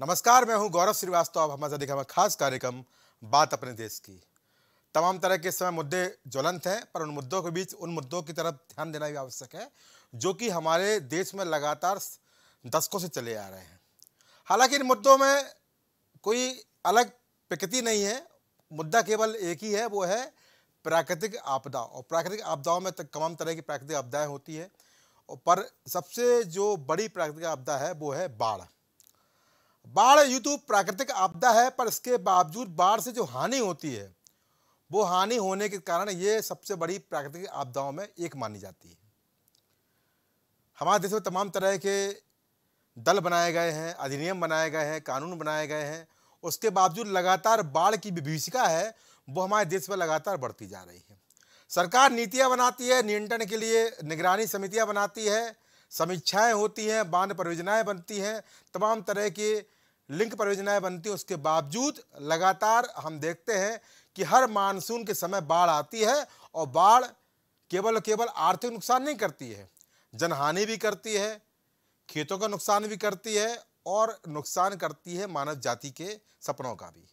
नमस्कार मैं हूं गौरव श्रीवास्तव आप हमारे साथ देखा खास कार्यक्रम बात अपने देश की तमाम तरह के समय मुद्दे ज्वलंत हैं पर उन मुद्दों के बीच उन मुद्दों की तरफ ध्यान देना भी आवश्यक है जो कि हमारे देश में लगातार दशकों से चले आ रहे हैं हालांकि इन मुद्दों में कोई अलग प्रकृति नहीं है मुद्दा केवल एक ही है वो है प्राकृतिक आपदा और प्राकृतिक आपदाओं में तमाम तरह की प्राकृतिक आपदाएँ होती हैं पर सबसे जो बड़ी प्राकृतिक आपदा है वो है बाढ़ बाढ़ यूँ तो प्राकृतिक आपदा है पर इसके बावजूद बाढ़ से जो हानि होती है वो हानि होने के कारण ये सबसे बड़ी प्राकृतिक आपदाओं में एक मानी जाती है हमारे देश में तमाम तरह के दल बनाए गए हैं अधिनियम बनाए गए हैं कानून बनाए गए हैं उसके बावजूद लगातार बाढ़ की विभीषिका है वो हमारे देश में लगातार बढ़ती जा रही है सरकार नीतियाँ बनाती है नियंत्रण के लिए निगरानी समितियाँ बनाती है समीक्षाएँ होती हैं बांध परियोजनाएँ बनती हैं तमाम तरह के लिंक परियोजनाएं बनती हैं उसके बावजूद लगातार हम देखते हैं कि हर मानसून के समय बाढ़ आती है और बाढ़ केवल केवल आर्थिक नुकसान नहीं करती है जनहानि भी करती है खेतों का नुकसान भी करती है और नुकसान करती है मानव जाति के सपनों का भी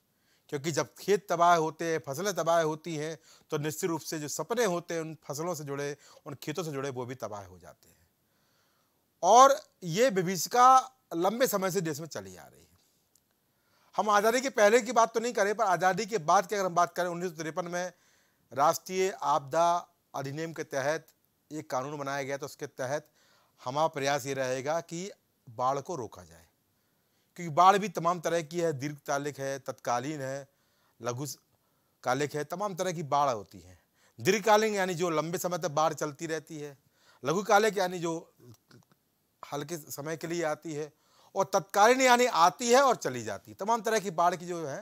क्योंकि जब खेत तबाह होते हैं फसलें तबाह होती हैं तो निश्चित रूप से जो सपने होते हैं उन फसलों से जुड़े उन खेतों से जुड़े वो भी तबाह हो जाते हैं और ये विभीषिका लंबे समय से देश में चली आ रही है हम आज़ादी के पहले की बात तो नहीं करें पर आज़ादी के बाद की अगर हम बात करें उन्नीस में राष्ट्रीय आपदा अधिनियम के तहत एक कानून बनाया गया तो उसके तहत हमारा प्रयास ये रहेगा कि बाढ़ को रोका जाए क्योंकि बाढ़ भी तमाम तरह की है दीर्घकालिक है तत्कालीन है लघु कालिक है तमाम तरह की बाढ़ होती है दीर्घकालीन यानी जो लंबे समय तक बाढ़ चलती रहती है लघुकालिक यानी जो हल्के समय के लिए आती है और तत्कालीन यानी आती है और चली जाती है तमाम तरह की बाढ़ की जो है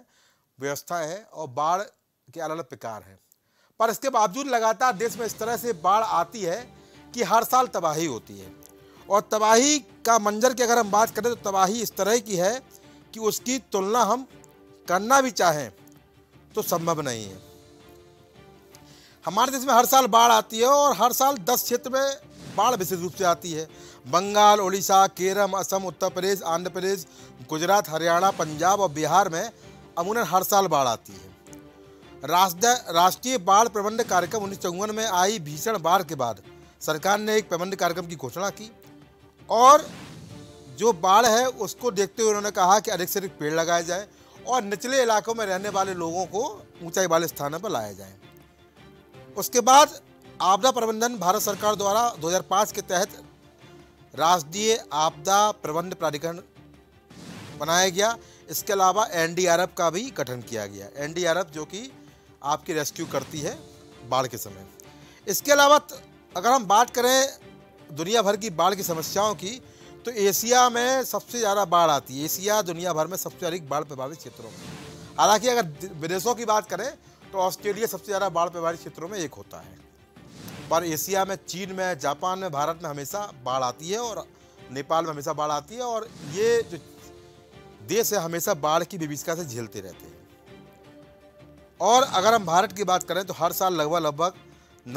व्यवस्था है और बाढ़ के अलग अलग प्रकार हैं पर इसके बावजूद लगातार देश में इस तरह से बाढ़ आती है कि हर साल तबाही होती है और तबाही का मंजर की अगर हम बात करें तो तबाही इस तरह की है कि उसकी तुलना हम करना भी चाहें तो संभव नहीं है हमारे देश में हर साल बाढ़ आती है और हर साल दस क्षेत्र में बाढ़ विशेष रूप से आती है बंगाल उड़ीसा केरल असम उत्तर प्रदेश आंध्र प्रदेश गुजरात हरियाणा पंजाब और बिहार में अमूनन हर साल बाढ़ आती है राष्ट्रीय बाढ़ प्रबंध कार्यक्रम उन्नीस में आई भीषण बाढ़ के बाद सरकार ने एक प्रबंध कार्यक्रम की घोषणा की और जो बाढ़ है उसको देखते हुए उन्होंने कहा कि अधिक से अधिक पेड़ लगाए जाए और निचले इलाकों में रहने वाले लोगों को ऊंचाई वाले स्थानों पर लाया जाए उसके बाद आपदा प्रबंधन भारत सरकार द्वारा 2005 के तहत राष्ट्रीय आपदा प्रबंध प्राधिकरण बनाया गया इसके अलावा एनडीआरएफ का भी गठन किया गया एनडीआरएफ जो कि आपकी रेस्क्यू करती है बाढ़ के समय इसके अलावा अगर हम बात करें दुनिया भर की बाढ़ की समस्याओं की तो एशिया में सबसे ज़्यादा बाढ़ आती है एशिया दुनिया भर में सबसे अधिक बाढ़ प्रभावित क्षेत्रों में हालांकि अगर विदेशों की बात करें तो ऑस्ट्रेलिया सबसे ज़्यादा बाढ़ प्रभावित क्षेत्रों में एक होता है पर एशिया में चीन में जापान में भारत में हमेशा बाढ़ आती है और नेपाल में हमेशा बाढ़ आती है और ये जो देश है हमेशा बाढ़ की विभिषिका से झेलते रहते हैं और अगर हम भारत की बात करें तो हर साल लगभग लगभग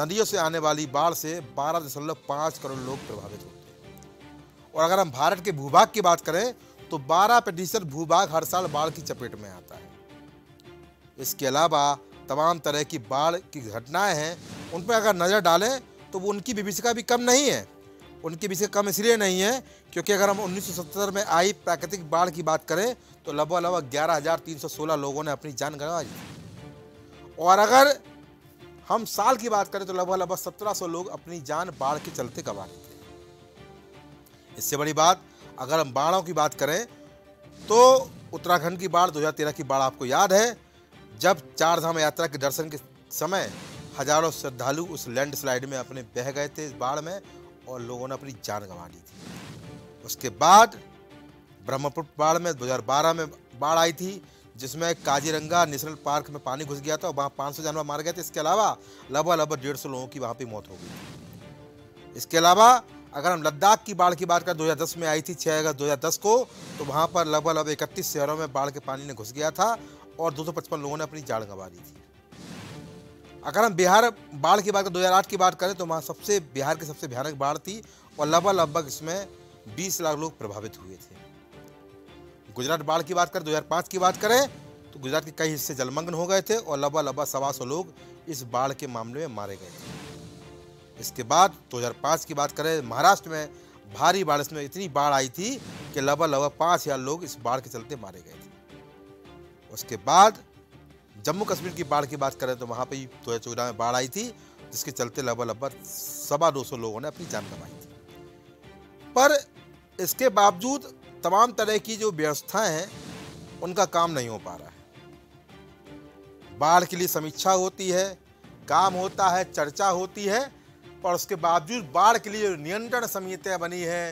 नदियों से आने वाली बाढ़ से बारह दशमलव पाँच करोड़ लोग प्रभावित होते हैं और अगर हम भारत के भूभाग की बात करें तो बारह प्रतिशत भूभाग हर साल बाढ़ की चपेट में आता है इसके अलावा तमाम तरह की बाढ़ की घटनाएं हैं उन पर अगर नज़र डालें तो वो उनकी विभिषिका भी कम नहीं है उनकी विषय कम इसलिए नहीं है क्योंकि अगर हम 1970 में आई प्राकृतिक बाढ़ की बात करें तो लगभग लगभग ग्यारह लोगों ने अपनी जान गंवा दी और अगर हम साल की बात करें तो लगभग लगभग 1700 लोग अपनी जान बाढ़ के चलते गंवा लेते इससे बड़ी बात अगर हम बाढ़ों की बात करें तो उत्तराखंड की बाढ़ 2013 की बाढ़ आपको याद है जब चार धाम यात्रा के दर्शन के समय हजारों श्रद्धालु उस लैंडस्लाइड में अपने बह गए थे इस बाढ़ में और लोगों ने अपनी जान गंवा दी थी उसके बाद ब्रह्मपुर बाढ़ में 2012 में बाढ़ आई थी जिसमें काजीरंगा नेशनल पार्क में पानी घुस गया था और वहाँ पाँच जानवर मारे गए थे इसके अलावा लगभग लगभग डेढ़ लोगों की वहाँ पर मौत हो गई इसके अलावा अगर हम लद्दाख की बाढ़ की बात करें 2010 में आई थी छः अगस्त 2010 को तो वहाँ पर लगभग लगभग इकतीस शहरों में बाढ़ के पानी ने घुस गया था और 255 लोगों ने अपनी जान गंवा दी थी अगर हम बिहार बाढ़ की बात करें दो की बात करें तो वहाँ सबसे बिहार की सबसे भयानक बाढ़ थी और लगभग लगभग इसमें 20 लाख लोग प्रभावित हुए थे गुजरात बाढ़ की बात करें 2005 की बात करें तो गुजरात के कई हिस्से जलमग्न हो गए थे और लगभग लगभग सवा सौ लोग इस बाढ़ के मामले में मारे गए थे इसके बाद 2005 की बात करें महाराष्ट्र में भारी बारिश में इतनी बाढ़ आई थी कि लगभग लगभग पाँच हज़ार लोग इस बाढ़ के चलते मारे गए थे उसके बाद जम्मू कश्मीर की बाढ़ की बात करें तो वहाँ पर ही दो तो हज़ार में बाढ़ आई थी जिसके चलते लगभग लगभग सवा दो सौ लोगों ने अपनी जान गंवाई थी पर इसके बावजूद तमाम तरह की जो व्यवस्थाएं हैं उनका काम नहीं हो पा रहा है बाढ़ के लिए समीक्षा होती है काम होता है चर्चा होती है पर उसके बावजूद बाढ़ के लिए नियंत्रण समितियाँ बनी है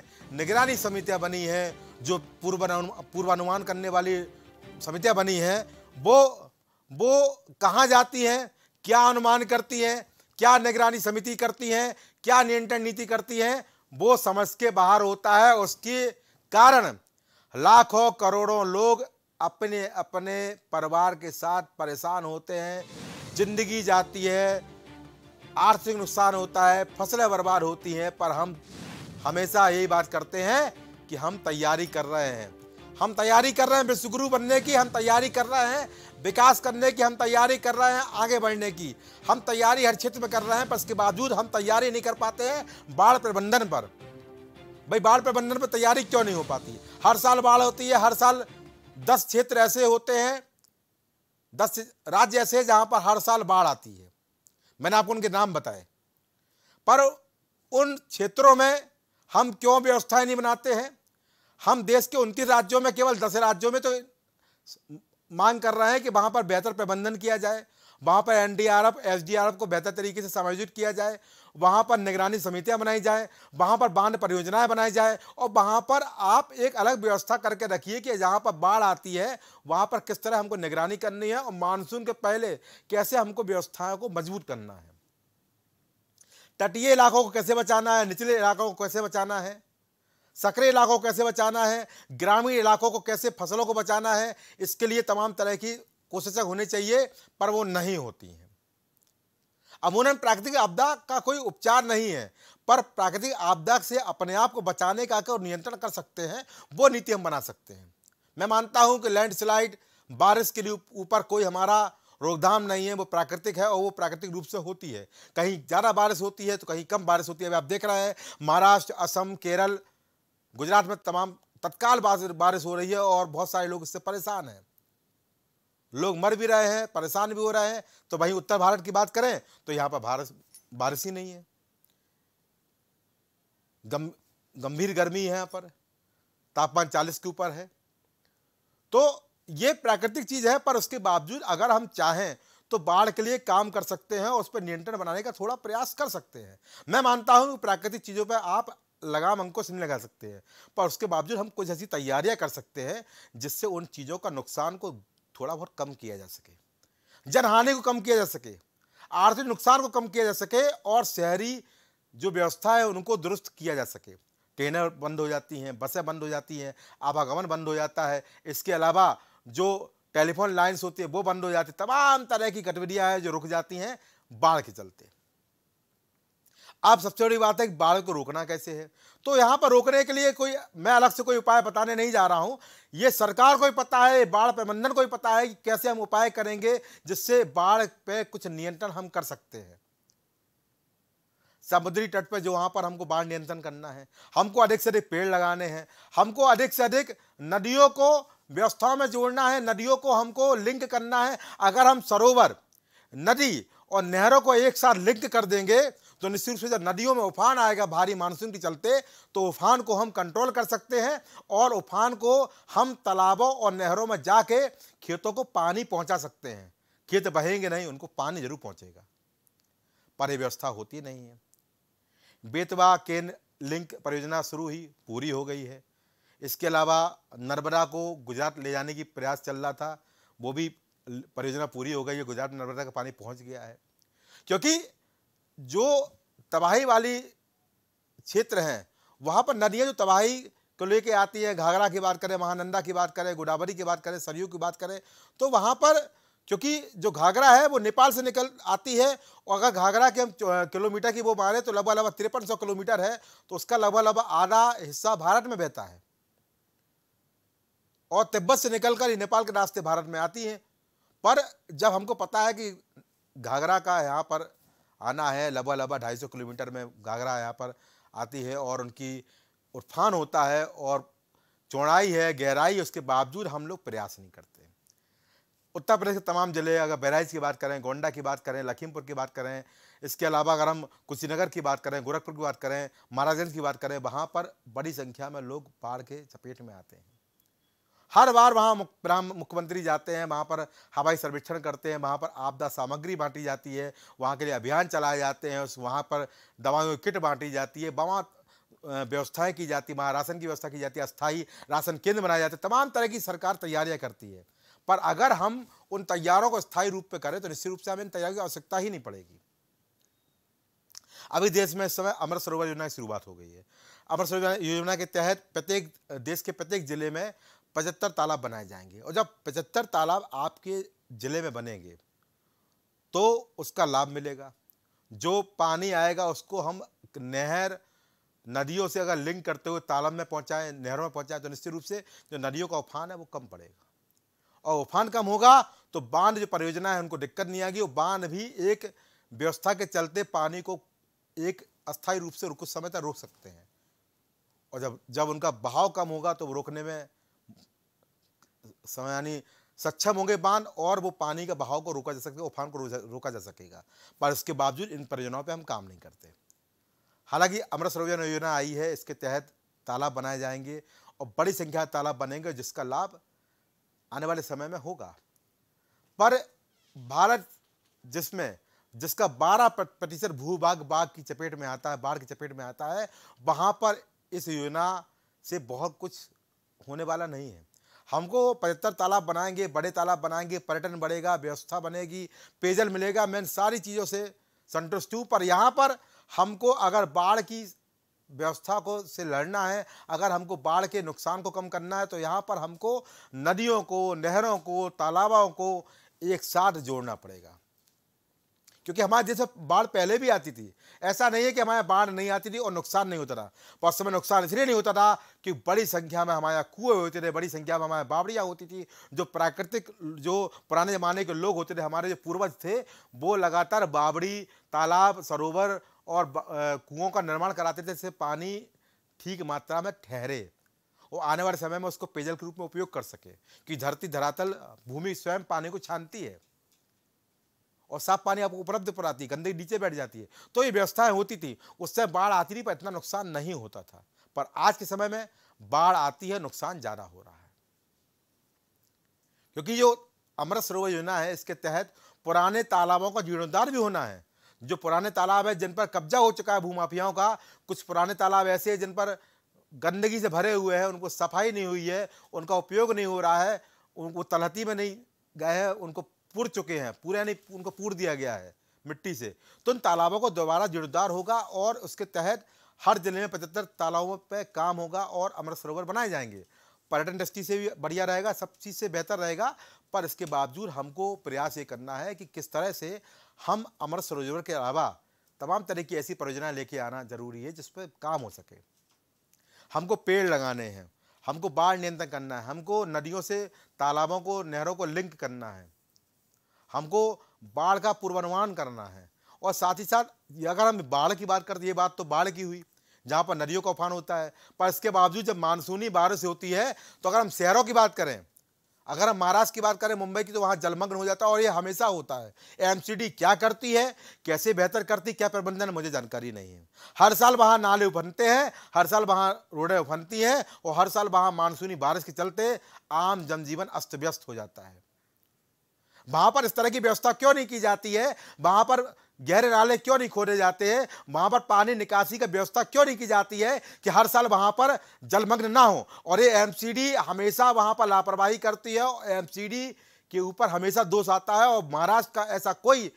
निगरानी समितियाँ बनी है जो पूर्वानुमान पूर्वानुमान करने वाली समितियाँ बनी हैं वो वो कहाँ जाती हैं क्या अनुमान करती हैं क्या निगरानी समिति करती हैं क्या नियंत्रण नीति करती हैं वो समझ के बाहर होता है उसके कारण लाखों करोड़ों लोग अपने अपने परिवार के साथ परेशान होते हैं जिंदगी जाती है आर्थिक नुकसान होता है फसलें बर्बाद होती हैं पर हम हमेशा यही बात करते हैं कि हम तैयारी कर रहे हैं हम तैयारी कर रहे हैं विश्वगुरु बनने की हम तैयारी कर रहे हैं विकास करने की हम तैयारी कर रहे हैं आगे बढ़ने की हम तैयारी हर क्षेत्र में कर रहे हैं पर इसके बावजूद हम तैयारी नहीं कर पाते हैं बाढ़ प्रबंधन पर भाई बाढ़ प्रबंधन पर तैयारी क्यों नहीं हो पाती हर साल बाढ़ होती है हर साल दस क्षेत्र ऐसे होते हैं दस राज्य ऐसे है जहाँ पर हर साल बाढ़ आती है मैंने आपको उनके नाम बताए पर उन क्षेत्रों में हम क्यों व्यवस्थाएं नहीं बनाते हैं हम देश के उनतीस राज्यों में केवल दस राज्यों में तो मांग कर रहे हैं कि वहां पर बेहतर प्रबंधन किया जाए वहां पर एनडीआरएफ एसडीआरएफ को बेहतर तरीके से समायोजित किया जाए वहां पर निगरानी समितियां बनाई जाए वहां पर बांध परियोजनाएं बनाई जाए और वहां पर आप एक अलग व्यवस्था करके रखिए कि जहां पर बाढ़ आती है वहां पर किस तरह हमको निगरानी करनी है और मानसून के पहले कैसे हमको व्यवस्थाओं को मजबूत करना है तटीय इलाकों को कैसे बचाना है निचले इलाकों को कैसे बचाना है सक्रिय इलाकों को कैसे बचाना है ग्रामीण इलाकों को कैसे फसलों को बचाना है इसके लिए तमाम तरह की कोशिशें होनी चाहिए पर वो नहीं होती हैं अमूनन प्राकृतिक आपदा का कोई उपचार नहीं है पर प्राकृतिक आपदा से अपने आप को बचाने का और नियंत्रण कर सकते हैं वो नीति हम बना सकते हैं मैं मानता हूँ कि लैंडस्लाइड बारिश के लिए ऊपर कोई हमारा रोकधाम नहीं है वो प्राकृतिक है और वो प्राकृतिक रूप से होती है कहीं ज़्यादा बारिश होती है तो कहीं कम बारिश होती है अभी आप देख रहे हैं महाराष्ट्र असम केरल गुजरात में तमाम तत्काल बारिश हो रही है और बहुत सारे लोग इससे परेशान हैं लोग मर भी रहे हैं परेशान भी हो रहे हैं तो वहीं उत्तर भारत की बात करें तो यहाँ पर भारत बारिश ही नहीं है गम गंभीर गर्मी है यहाँ पर तापमान चालीस के ऊपर है तो ये प्राकृतिक चीज़ है पर उसके बावजूद अगर हम चाहें तो बाढ़ के लिए काम कर सकते हैं और उस पर नियंत्रण बनाने का थोड़ा प्रयास कर सकते हैं मैं मानता हूं प्राकृतिक चीज़ों पर आप लगाम हमको नहीं लगा सकते हैं पर उसके बावजूद हम कुछ ऐसी तैयारियां कर सकते हैं जिससे उन चीज़ों का नुकसान को थोड़ा बहुत कम किया जा सके जनहानि को कम किया जा सके आर्थिक नुकसान को कम किया जा सके और शहरी जो व्यवस्था है उनको दुरुस्त किया जा सके ट्रेनें बंद हो जाती हैं बसें बंद हो जाती हैं आवागमन बंद हो जाता है इसके अलावा जो टेलीफोन लाइन्स होती है वो बंद हो जाती है तमाम तरह की गतिविधियाँ हैं जो रुक जाती हैं बाढ़ के चलते आप सबसे बड़ी बात है कि बाढ़ को रोकना कैसे है तो यहाँ पर रोकने के लिए कोई मैं अलग से कोई उपाय बताने नहीं जा रहा हूँ ये सरकार को भी पता है बाढ़ प्रबंधन को भी पता है कि कैसे हम उपाय करेंगे जिससे बाढ़ पे कुछ नियंत्रण हम कर सकते हैं समुद्री तट पर जो वहाँ पर हमको बाढ़ नियंत्रण करना है हमको अधिक से अधिक पेड़ लगाने हैं हमको अधिक से अधिक नदियों को व्यवस्थाओं में जोड़ना है नदियों को हमको लिंक करना है अगर हम सरोवर नदी और नहरों को एक साथ लिंक कर देंगे तो निश्चित रूप से जब नदियों में उफान आएगा भारी मानसून के चलते तो उफान को हम कंट्रोल कर सकते हैं और उफान को हम तालाबों और नहरों में जाके खेतों को पानी पहुंचा सकते हैं खेत बहेंगे नहीं उनको पानी जरूर पहुंचेगा पर यह व्यवस्था होती नहीं है बेतवा केन लिंक परियोजना शुरू ही पूरी हो गई है इसके अलावा नर्मदा को गुजरात ले जाने की प्रयास चल रहा था वो भी परियोजना पूरी हो गई है गुजरात में नर्मदा का पानी पहुंच गया है क्योंकि जो तबाही वाली क्षेत्र हैं वहाँ पर नदियाँ जो तबाही को लेके आती हैं घाघरा की बात करें महानंदा की बात करें गोदावरी की बात करें सरयू की बात करें तो वहाँ पर क्योंकि जो घाघरा है वो नेपाल से निकल आती है और अगर घाघरा के हम किलोमीटर की वो मारें तो लगभग लगभग तिरपन सौ किलोमीटर है तो उसका लगभग लगभग आधा हिस्सा भारत में बहता है और तिब्बत से निकल कर नेपाल के रास्ते भारत में आती हैं पर जब हमको पता है कि घाघरा का यहाँ पर आना है लबा लबा ढाई सौ किलोमीटर में घाघरा यहाँ पर आती है और उनकी उफान होता है और चौड़ाई है गहराई उसके बावजूद हम लोग प्रयास नहीं करते उत्तर प्रदेश के तमाम ज़िले अगर बहराइच की बात करें गोंडा की बात करें लखीमपुर की बात करें इसके अलावा अगर हम कुशीनगर की बात करें गोरखपुर की बात करें महाराजगंज की बात करें वहाँ पर बड़ी संख्या में लोग बाढ़ के चपेट में आते हैं हर बार वहाँ मुख मुख्यमंत्री जाते हैं वहाँ पर हवाई सर्वेक्षण करते हैं वहाँ पर आपदा सामग्री बांटी जाती है वहाँ के लिए अभियान चलाए जाते हैं उस वहाँ पर दवाओं की किट बांटी जाती है वहाँ व्यवस्थाएं की जाती वहाँ राशन की व्यवस्था की जाती है अस्थाई राशन केंद्र बनाए जाते हैं तमाम तरह की सरकार तैयारियाँ करती है पर अगर हम उन तैयारों को स्थायी रूप पर करें तो निश्चित रूप से हमें इन तैयारियों की आवश्यकता ही नहीं पड़ेगी अभी देश में इस समय अमृत सरोवर योजना की शुरुआत हो गई है अमृत सरोवर योजना के तहत प्रत्येक देश के प्रत्येक जिले में पचहत्तर तालाब बनाए जाएंगे और जब पचहत्तर तालाब आपके ज़िले में बनेंगे तो उसका लाभ मिलेगा जो पानी आएगा उसको हम नहर नदियों से अगर लिंक करते हुए तालाब में पहुंचाएं नहरों में पहुंचाएं तो निश्चित रूप से जो नदियों का उफान है वो कम पड़ेगा और उफान कम होगा तो बांध जो परियोजना है उनको दिक्कत नहीं आएगी और बांध भी एक व्यवस्था के चलते पानी को एक अस्थायी रूप से कुछ समय तक रोक सकते हैं और जब जब उनका बहाव कम होगा तो रोकने में समय यानी सक्षम होंगे बांध और वो पानी का बहाव को रोका जा सकेगा उफान को रोका जा सकेगा पर इसके बावजूद इन परियोजनाओं पर हम काम नहीं करते हालांकि अमृत सरोवर योजना आई है इसके तहत तालाब बनाए जाएंगे और बड़ी संख्या तालाब बनेंगे जिसका लाभ आने वाले समय में होगा पर भारत जिसमें जिसका 12 प्रतिशत भूभाग बाघ की चपेट में आता है बाढ़ की चपेट में आता है वहाँ पर इस योजना से बहुत कुछ होने वाला नहीं है हमको पचहत्तर तालाब बनाएंगे बड़े तालाब बनाएंगे पर्यटन बढ़ेगा व्यवस्था बनेगी पेयजल मिलेगा मैं सारी चीज़ों से संतुष्ट हूँ पर यहाँ पर हमको अगर बाढ़ की व्यवस्था को से लड़ना है अगर हमको बाढ़ के नुकसान को कम करना है तो यहाँ पर हमको नदियों को नहरों को तालाबों को एक साथ जोड़ना पड़ेगा क्योंकि हमारे देश में बाढ़ पहले भी आती थी ऐसा नहीं है कि हमारे बाढ़ नहीं आती थी और नुकसान नहीं होता था पर समय नुकसान इसलिए नहीं होता था कि बड़ी संख्या में हमारे कुएँ होते थे बड़ी संख्या में हमारे बावड़ियाँ होती थी जो प्राकृतिक जो पुराने ज़माने के लोग होते थे हमारे जो पूर्वज थे वो लगातार बावड़ी तालाब सरोवर और कुओं का निर्माण कराते थे जिससे पानी ठीक मात्रा में ठहरे वो आने वाले समय में उसको पेयजल के रूप में उपयोग कर सके कि धरती धरातल भूमि स्वयं पानी को छानती है और साफ पानी आपको उपलब्ध कराती गंदगी नीचे बैठ जाती है तो ये व्यवस्थाएं होती थी उससे बाढ़ आती थी पर इतना नुकसान नहीं होता था पर आज के समय में बाढ़ आती है नुकसान ज़्यादा हो रहा है क्योंकि जो अमृत सरोवर योजना है इसके तहत पुराने तालाबों का जीर्णोद्धार भी होना है जो पुराने तालाब है जिन पर कब्जा हो चुका है भूमाफियाओं का कुछ पुराने तालाब ऐसे हैं जिन पर गंदगी से भरे हुए हैं उनको सफाई नहीं हुई है उनका उपयोग नहीं हो रहा है उनको तलहती में नहीं गए हैं उनको पूर चुके हैं पूरे यानी उनको पूर दिया गया है मिट्टी से तो उन तालाबों को दोबारा जीर्णोद्धार होगा और उसके तहत हर जिले में पचहत्तर तालाबों पर काम होगा और अमृत सरोवर बनाए जाएंगे पर्यटन इंडस्ट्री से भी बढ़िया रहेगा सब चीज़ से बेहतर रहेगा पर इसके बावजूद हमको प्रयास ये करना है कि किस तरह से हम अमृत सरोवर के अलावा तमाम तरह की ऐसी परियोजनाएं लेके आना ज़रूरी है जिस पर काम हो सके हमको पेड़ लगाने हैं हमको बाढ़ नियंत्रण करना है हमको नदियों से तालाबों को नहरों को लिंक करना है हमको बाढ़ का पूर्वानुमान करना है और साथ ही साथ अगर हम बाढ़ की बात करते ये बात तो बाढ़ की हुई जहाँ पर नदियों का उफान होता है पर इसके बावजूद जब मानसूनी बारिश होती है तो अगर हम शहरों की बात करें अगर हम महाराष्ट्र की बात करें मुंबई की तो वहाँ जलमग्न हो जाता है और ये हमेशा होता है एमसीडी क्या करती है कैसे बेहतर करती क्या प्रबंधन मुझे जानकारी नहीं है हर साल वहाँ नाले उफनते हैं हर साल वहाँ रोडें उफनती हैं और हर साल वहाँ मानसूनी बारिश के चलते आम जनजीवन अस्त व्यस्त हो जाता है वहां पर इस तरह की व्यवस्था क्यों नहीं की जाती है वहां पर गहरे नाले क्यों नहीं खोले जाते हैं वहां पर पानी निकासी का व्यवस्था क्यों नहीं की जाती है कि हर साल वहां पर जलमग्न ना हो और ये एमसीडी हमेशा वहां पर लापरवाही करती है और एमसीडी के ऊपर हमेशा दोष आता है और महाराष्ट्र का ऐसा कोई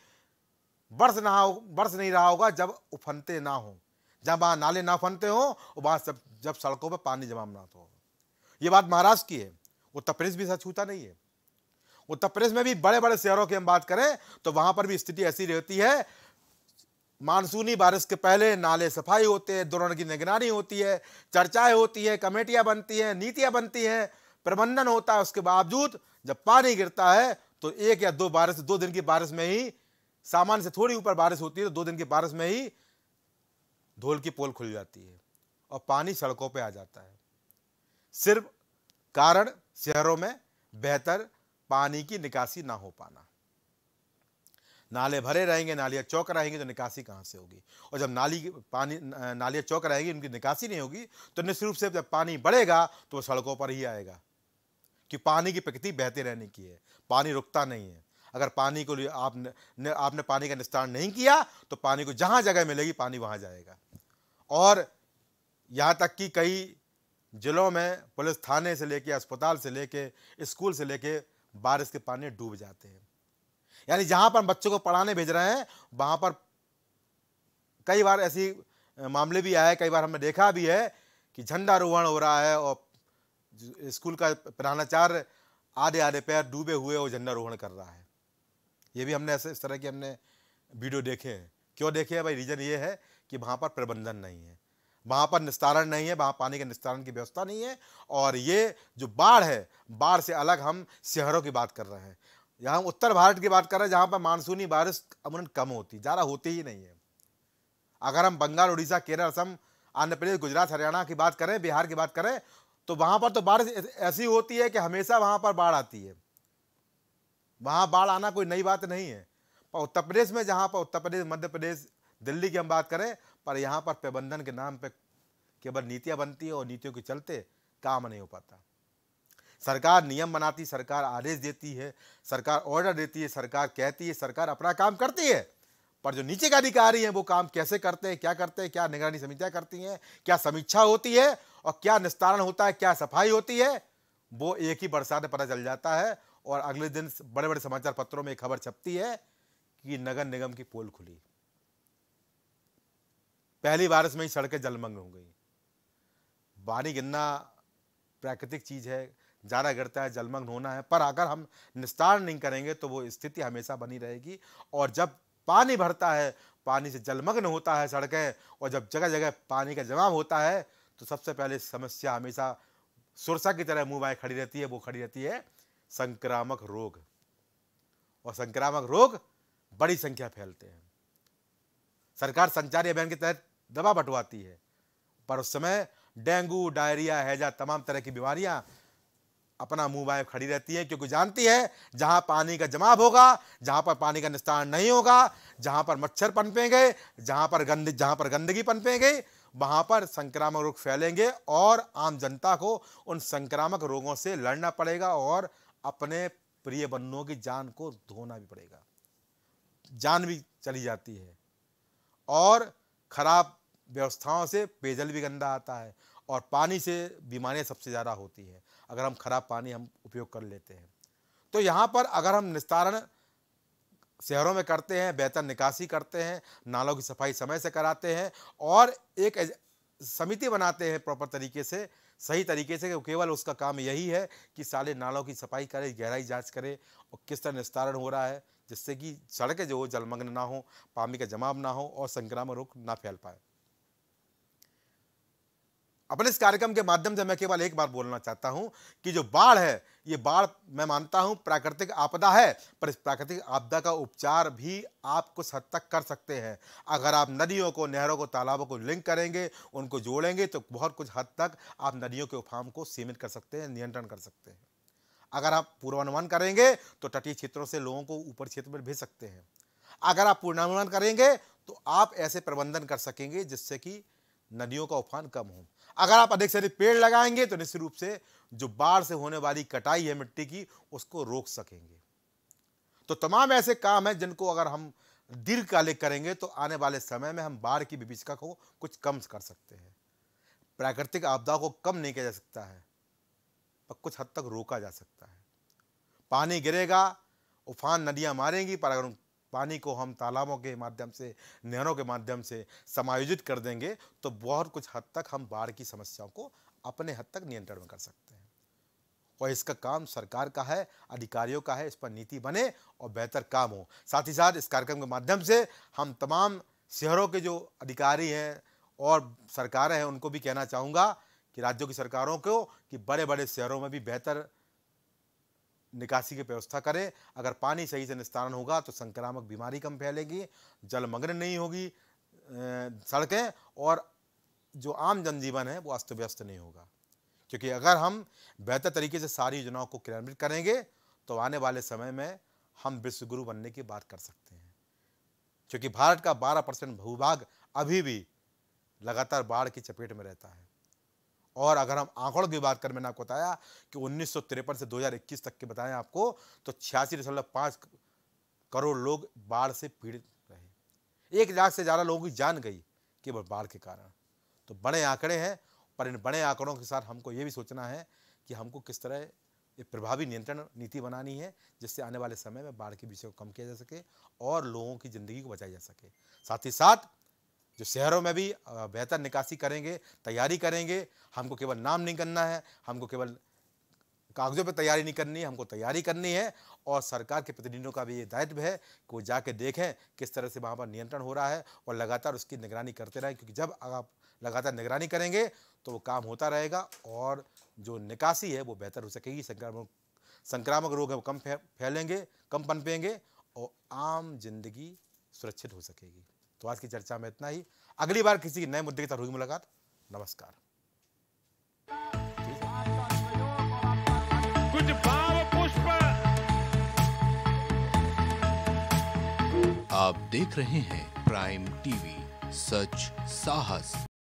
वर्ष ना हो वर्ष नहीं रहा होगा जब उफनते ना हो जब वहाँ नाले ना फनते हों और वहाँ सब जब सड़कों पर पानी जमा ना हो ये बात महाराष्ट्र की है उत्तर प्रदेश भी ऐसा छूता नहीं है उत्तर प्रदेश में भी बड़े बड़े शहरों की हम बात करें तो वहां पर भी स्थिति ऐसी रहती है मानसूनी बारिश के पहले नाले सफाई होते हैं दोनों की निगरानी होती है चर्चाएं होती है कमेटियां बनती हैं नीतियां बनती हैं प्रबंधन होता है उसके बावजूद जब पानी गिरता है तो एक या दो बारिश दो दिन की बारिश में ही सामान्य से थोड़ी ऊपर बारिश होती है तो दो दिन की बारिश में ही धोल की पोल खुल जाती है और पानी सड़कों पर आ जाता है सिर्फ कारण शहरों में बेहतर पानी की निकासी ना हो पाना नाले भरे रहेंगे नालियाँ चौक रहेंगे तो निकासी कहाँ से होगी और जब नाली पानी नालियाँ चौक रहेगी उनकी निकासी नहीं होगी तो निश्चित रूप से जब पानी बढ़ेगा तो वो सड़कों पर ही आएगा कि पानी की प्रकृति बहते रहने की है पानी रुकता नहीं है अगर पानी को लिए आपने न, आपने पानी का निस्तारण नहीं किया तो पानी को जहाँ जगह मिलेगी पानी वहाँ जाएगा और यहाँ तक कि कई ज़िलों में पुलिस थाने से लेके अस्पताल से लेके स्कूल से लेके बारिश के पानी डूब जाते हैं यानी जहां पर बच्चों को पढ़ाने भेज रहे हैं वहां पर कई बार ऐसी मामले भी आए कई बार हमने देखा भी है कि झंडारोहण हो रहा है और स्कूल का प्रधानाचार्य आधे आधे पैर डूबे हुए और झंडारोहण कर रहा है ये भी हमने ऐसे इस तरह के हमने वीडियो देखे हैं क्यों देखे हैं भाई रीज़न ये है कि वहाँ पर प्रबंधन नहीं है वहाँ पर निस्तारण नहीं है वहाँ पानी के निस्तारण की व्यवस्था नहीं है और ये जो बाढ़ है बाढ़ से अलग हम शहरों की बात कर रहे हैं यहाँ उत्तर भारत की बात कर रहे हैं जहाँ पर मानसूनी बारिश अमूमन कम होती ज़्यादा होती ही नहीं है अगर हम बंगाल उड़ीसा केरल असम आंध्र प्रदेश गुजरात हरियाणा की बात करें बिहार की बात करें तो वहाँ पर तो बारिश ऐसी होती है कि हमेशा वहाँ पर बाढ़ आती है वहाँ बाढ़ आना कोई नई बात नहीं है पर उत्तर प्रदेश में जहाँ पर उत्तर प्रदेश मध्य प्रदेश दिल्ली की हम बात करें पर यहाँ पर प्रबंधन के नाम पर केवल नीतियाँ बनती है और नीतियों के चलते काम नहीं हो पाता सरकार नियम बनाती सरकार आदेश देती है सरकार ऑर्डर देती है सरकार कहती है सरकार अपना काम करती है पर जो नीचे का अधिकारी हैं वो काम कैसे करते हैं क्या करते हैं क्या निगरानी समितियां करती हैं क्या समीक्षा होती है और क्या निस्तारण होता है क्या सफाई होती है वो एक ही बरसात में पता चल जाता है और अगले दिन बड़े बड़े समाचार पत्रों में खबर छपती है कि नगर निगम की पोल खुली पहली बारिश में ही सड़कें जलमग्न हो गई पानी गिनना प्राकृतिक चीज़ है ज़्यादा गिरता है जलमग्न होना है पर अगर हम निस्तार नहीं करेंगे तो वो स्थिति हमेशा बनी रहेगी और जब पानी भरता है पानी से जलमग्न होता है सड़कें और जब जगह जगह पानी का जमाव होता है तो सबसे पहले समस्या हमेशा सुरसा की तरह मुँह खड़ी रहती है वो खड़ी रहती है संक्रामक रोग और संक्रामक रोग बड़ी संख्या फैलते हैं सरकार संचारी अभियान के तहत दवा बंटवाती है पर उस समय डेंगू डायरिया हैजा तमाम तरह की बीमारियां अपना मुंह बाएँ खड़ी रहती है क्योंकि जानती है जहाँ पानी का जमाव होगा जहाँ पर पानी का निस्तारण नहीं होगा जहाँ पर मच्छर पनपेंगे जहाँ पर गंद जहाँ पर गंदगी पनपेंगे वहाँ पर संक्रामक रोग फैलेंगे और आम जनता को उन संक्रामक रोगों से लड़ना पड़ेगा और अपने प्रिय बन्नों की जान को धोना भी पड़ेगा जान भी चली जाती है और खराब व्यवस्थाओं से पेयजल भी गंदा आता है और पानी से बीमारियां सबसे ज़्यादा होती हैं अगर हम खराब पानी हम उपयोग कर लेते हैं तो यहाँ पर अगर हम निस्तारण शहरों में करते हैं बेहतर निकासी करते हैं नालों की सफाई समय से कराते हैं और एक समिति बनाते हैं प्रॉपर तरीके से सही तरीके से केवल उसका काम यही है कि सारे नालों की सफाई करें गहराई जांच करे और किस तरह निस्तारण हो रहा है जिससे कि सड़कें जो जलमग्न ना हो पानी का जमाव ना हो और संक्रामक रोग ना फैल पाए अपने इस कार्यक्रम के माध्यम से मैं केवल एक बार बोलना चाहता हूं कि जो बाढ़ है ये बाढ़ मैं मानता हूं प्राकृतिक आपदा है पर इस प्राकृतिक आपदा का उपचार भी आप कुछ हद तक कर सकते हैं अगर आप नदियों को नहरों को तालाबों को लिंक करेंगे उनको जोड़ेंगे तो बहुत कुछ हद तक आप नदियों के उफाम को सीमित कर सकते हैं नियंत्रण कर सकते हैं अगर आप पूर्वानुमान करेंगे तो तटीय क्षेत्रों से लोगों को ऊपर क्षेत्र में भेज सकते हैं अगर आप पूर्वानुमान करेंगे तो आप ऐसे प्रबंधन कर सकेंगे जिससे कि नदियों का उफान कम हो अगर आप अधिक से अधिक पेड़ लगाएंगे तो निश्चित रूप से जो बाढ़ से होने वाली कटाई है मिट्टी की उसको रोक सकेंगे तो तमाम ऐसे काम हैं जिनको अगर हम दीर्घकालिक करेंगे तो आने वाले समय में हम बाढ़ की विभिषिका को कुछ कम कर सकते हैं प्राकृतिक आपदा को कम नहीं किया जा सकता है पर कुछ हद तक रोका जा सकता है पानी गिरेगा उफान नदियां मारेंगी पर अगर पानी को हम तालाबों के माध्यम से नहरों के माध्यम से समायोजित कर देंगे तो बहुत कुछ हद तक हम बाढ़ की समस्याओं को अपने हद तक नियंत्रण में कर सकते हैं और इसका काम सरकार का है अधिकारियों का है इस पर नीति बने और बेहतर काम हो साथ ही साथ इस कार्यक्रम के माध्यम से हम तमाम शहरों के जो अधिकारी हैं और सरकारें हैं उनको भी कहना चाहूँगा कि राज्यों की सरकारों को कि बड़े बड़े शहरों में भी बेहतर निकासी की व्यवस्था करें अगर पानी सही से निस्तारण होगा तो संक्रामक बीमारी कम फैलेगी जलमग्न नहीं होगी सड़कें और जो आम जनजीवन है वो अस्त व्यस्त नहीं होगा क्योंकि अगर हम बेहतर तरीके से सारी योजनाओं को क्रियान्वित करेंगे तो आने वाले समय में हम विश्वगुरु बनने की बात कर सकते हैं क्योंकि भारत का 12 परसेंट भूभाग अभी भी लगातार बाढ़ की चपेट में रहता है और अगर हम आंकड़ों की बात करें मैंने आपको बताया कि उन्नीस से 2021 तक के बताएं आपको तो छियासी करोड़ लोग बाढ़ से पीड़ित रहे एक लाख से ज़्यादा लोगों की जान गई केवल बाढ़ के कारण तो बड़े आंकड़े हैं पर इन बड़े आंकड़ों के साथ हमको ये भी सोचना है कि हमको किस तरह एक प्रभावी नियंत्रण नीति बनानी है जिससे आने वाले समय में बाढ़ के विषय को कम किया जा सके और लोगों की ज़िंदगी को बचाया जा सके साथ ही साथ जो शहरों में भी बेहतर निकासी करेंगे तैयारी करेंगे हमको केवल नाम नहीं करना है हमको केवल कागज़ों पर तैयारी नहीं करनी है हमको तैयारी करनी है और सरकार के प्रतिनिधियों का भी ये दायित्व है कि वो जाके देखें किस तरह से वहाँ पर नियंत्रण हो रहा है और लगातार उसकी निगरानी करते रहें क्योंकि जब आप लगातार निगरानी करेंगे तो वो काम होता रहेगा और जो निकासी है वो बेहतर हो सकेगी संक्रामक संक्रामक रोग है वो कम फैलेंगे कम पनपेंगे और आम जिंदगी सुरक्षित हो सकेगी तो आज की चर्चा में इतना ही अगली बार किसी नए मुद्दे के साथ होगी मुलाकात नमस्कार कुछ भाव पुष्प आप देख रहे हैं प्राइम टीवी सच साहस